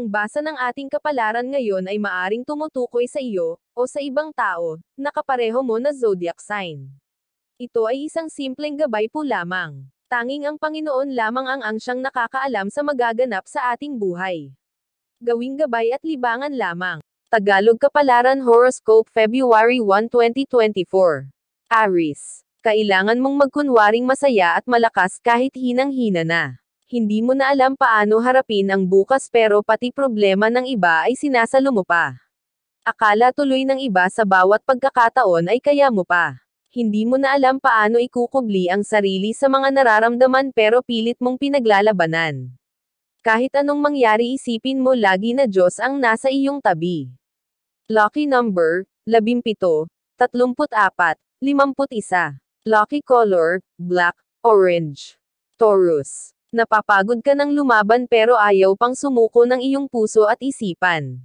ang basa ng ating kapalaran ngayon ay maaring tumutukoy sa iyo, o sa ibang tao, na kapareho mo na zodiac sign. Ito ay isang simpleng gabay po lamang. Tanging ang Panginoon lamang ang ang siyang nakakaalam sa magaganap sa ating buhay. Gawing gabay at libangan lamang. Tagalog Kapalaran Horoscope February 1, 2024. Aris. Kailangan mong magkunwaring masaya at malakas kahit hinang-hina na hindi mo na alam paano harapin ang bukas pero pati problema ng iba ay sinasalo mo pa. Akala tuloy ng iba sa bawat pagkakataon ay kaya mo pa. Hindi mo na alam paano ikukubli ang sarili sa mga nararamdaman pero pilit mong pinaglalabanan. Kahit anong mangyari isipin mo lagi na Diyos ang nasa iyong tabi. Lucky number, 17, 34, 51. Lucky color, black, orange. Taurus. Napapagod ka ng lumaban pero ayaw pang sumuko ng iyong puso at isipan.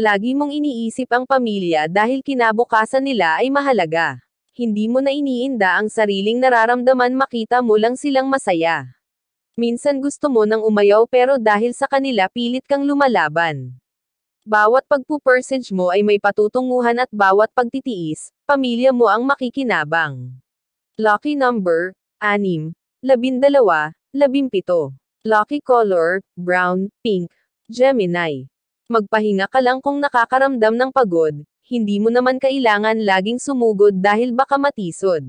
Lagi mong iniisip ang pamilya dahil kinabukasan nila ay mahalaga. Hindi mo na iniinda ang sariling nararamdaman makita mo lang silang masaya. Minsan gusto mo nang umayaw pero dahil sa kanila pilit kang lumalaban. Bawat pagpupercentage mo ay may patutunguhan at bawat pagtitiis, pamilya mo ang makikinabang. Lucky number, 6, 12, 17. Lucky color, brown, pink, Gemini. Magpahinga ka lang kung nakakaramdam ng pagod, hindi mo naman kailangan laging sumugod dahil baka matisod.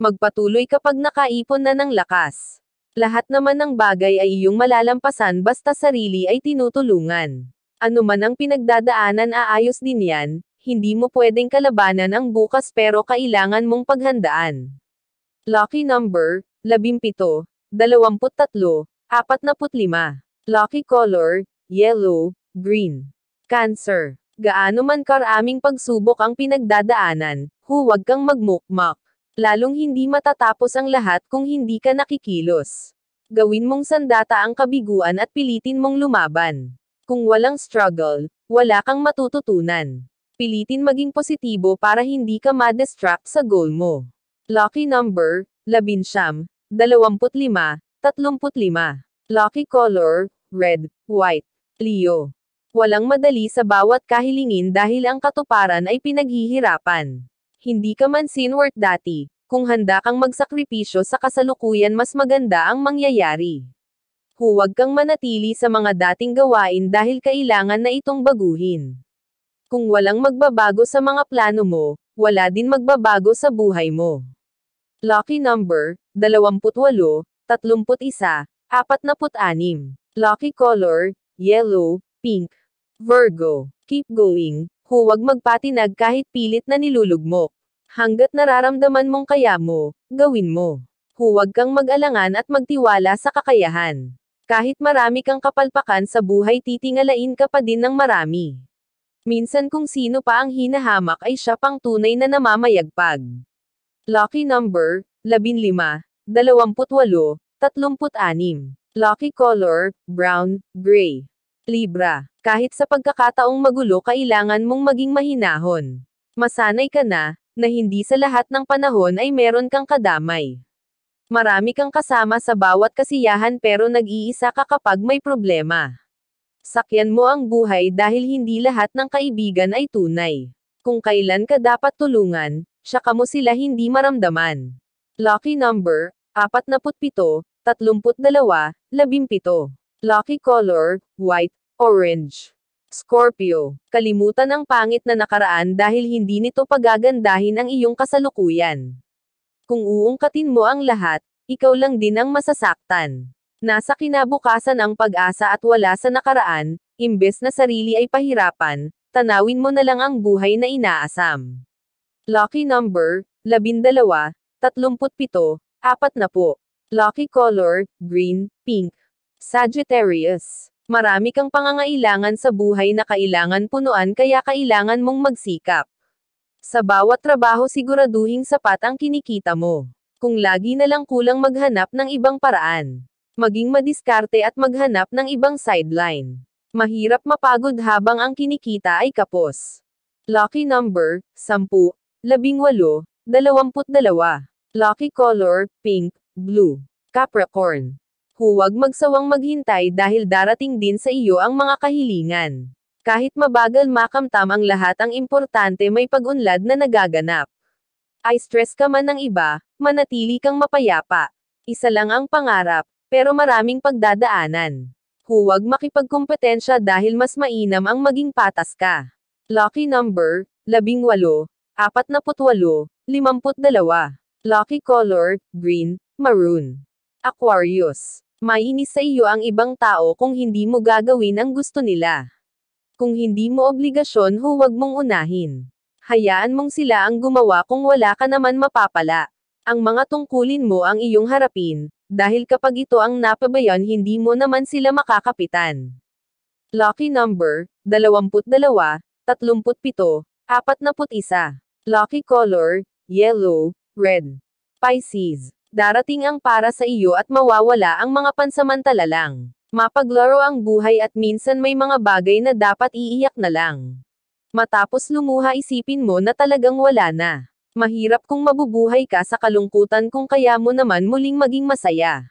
Magpatuloy kapag nakaipon na ng lakas. Lahat naman ng bagay ay iyong malalampasan basta sarili ay tinutulungan. Ano man ang pinagdadaanan aayos din yan, hindi mo pwedeng kalabanan ang bukas pero kailangan mong paghandaan. Lucky number, 17, 23, 45. Lucky color, yellow, green. Cancer. Gaano man karaming pagsubok ang pinagdadaanan, huwag kang magmukmak. Lalong hindi matatapos ang lahat kung hindi ka nakikilos. Gawin mong sandata ang kabiguan at pilitin mong lumaban. Kung walang struggle, wala kang matututunan. Pilitin maging positibo para hindi ka ma-distract sa goal mo. Lucky number, labinsyam, 25, 35. Lucky color, red, white, Leo. Walang madali sa bawat kahilingin dahil ang katuparan ay pinaghihirapan. Hindi ka man sinwort dati, kung handa kang magsakripisyo sa kasalukuyan mas maganda ang mangyayari. Huwag kang manatili sa mga dating gawain dahil kailangan na itong baguhin. Kung walang magbabago sa mga plano mo, wala din magbabago sa buhay mo. Lucky number, 28, 31, 46. Lucky color, yellow, pink. Virgo, keep going, huwag magpatinag kahit pilit na nilulugmok. Hanggat nararamdaman mong kaya mo, gawin mo. Huwag kang mag-alangan at magtiwala sa kakayahan. Kahit marami kang kapalpakan sa buhay titingalain ka pa din ng marami. Minsan kung sino pa ang hinahamak ay siya pang tunay na namamayagpag. Lucky number, 15, 28, 36. Lucky color, brown, gray. Libra. Kahit sa pagkakataong magulo kailangan mong maging mahinahon. Masanay ka na, na hindi sa lahat ng panahon ay meron kang kadamay. Marami kang kasama sa bawat kasiyahan pero nag-iisa ka kapag may problema. Sakyan mo ang buhay dahil hindi lahat ng kaibigan ay tunay. Kung kailan ka dapat tulungan, siya kamo sila hindi maramdaman. Lucky number, 47, 32, 17. Lucky color, white, orange. Scorpio, kalimutan ang pangit na nakaraan dahil hindi nito pagagandahin ang iyong kasalukuyan. Kung uungkatin mo ang lahat, ikaw lang din ang masasaktan. Nasa kinabukasan ang pag-asa at wala sa nakaraan, imbes na sarili ay pahirapan, tanawin mo na lang ang buhay na inaasam. Lucky number, 12, 37, 40. Lucky color, green, pink. Sagittarius. Marami kang pangangailangan sa buhay na kailangan punuan kaya kailangan mong magsikap. Sa bawat trabaho siguraduhin sapat ang kinikita mo. Kung lagi na lang kulang maghanap ng ibang paraan. Maging madiskarte at maghanap ng ibang sideline. Mahirap mapagod habang ang kinikita ay kapos. Lucky number, 10, Labing walo, dalawamput dalawa. Lucky color, pink, blue. Capricorn. Huwag magsawang maghintay dahil darating din sa iyo ang mga kahilingan. Kahit mabagal makamtam ang lahat ang importante may pag-unlad na nagaganap. Ay stress ka man ng iba, manatili kang mapayapa. Isa lang ang pangarap, pero maraming pagdadaanan. Huwag makipagkompetensya dahil mas mainam ang maging patas ka. Lucky number, labing walo, 48, 52. Lucky color, green, maroon. Aquarius. Mainis sa iyo ang ibang tao kung hindi mo gagawin ang gusto nila. Kung hindi mo obligasyon huwag mong unahin. Hayaan mong sila ang gumawa kung wala ka naman mapapala. Ang mga tungkulin mo ang iyong harapin, dahil kapag ito ang napabayon hindi mo naman sila makakapitan. Lucky number, 22, 37, 41. Lucky color, yellow, red. Pisces. Darating ang para sa iyo at mawawala ang mga pansamantala lang. Mapaglaro ang buhay at minsan may mga bagay na dapat iiyak na lang. Matapos lumuha isipin mo na talagang wala na. Mahirap kung mabubuhay ka sa kalungkutan kung kaya mo naman muling maging masaya.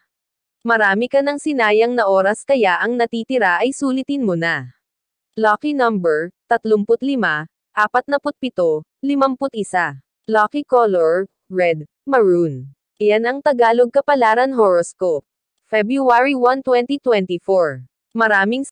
Marami ka ng sinayang na oras kaya ang natitira ay sulitin mo na. Lucky number, 35, 47, 51. Lucky color, red, maroon. Iyan ang Tagalog kapalaran horoscope. February 1, 2024. Maraming